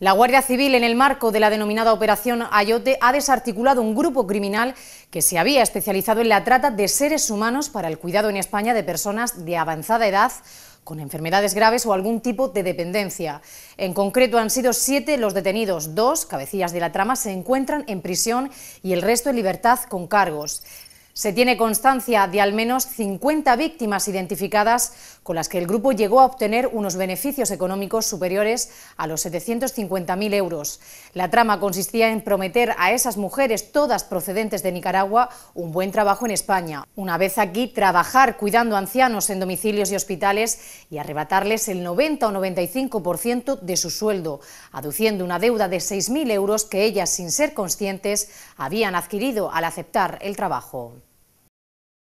La Guardia Civil, en el marco de la denominada Operación Ayote, ha desarticulado un grupo criminal que se había especializado en la trata de seres humanos para el cuidado en España de personas de avanzada edad con enfermedades graves o algún tipo de dependencia. En concreto han sido siete los detenidos, dos cabecillas de la trama se encuentran en prisión y el resto en libertad con cargos. Se tiene constancia de al menos 50 víctimas identificadas con las que el grupo llegó a obtener unos beneficios económicos superiores a los 750.000 euros. La trama consistía en prometer a esas mujeres, todas procedentes de Nicaragua, un buen trabajo en España. Una vez aquí, trabajar cuidando ancianos en domicilios y hospitales y arrebatarles el 90 o 95% de su sueldo, aduciendo una deuda de 6.000 euros que ellas, sin ser conscientes, habían adquirido al aceptar el trabajo.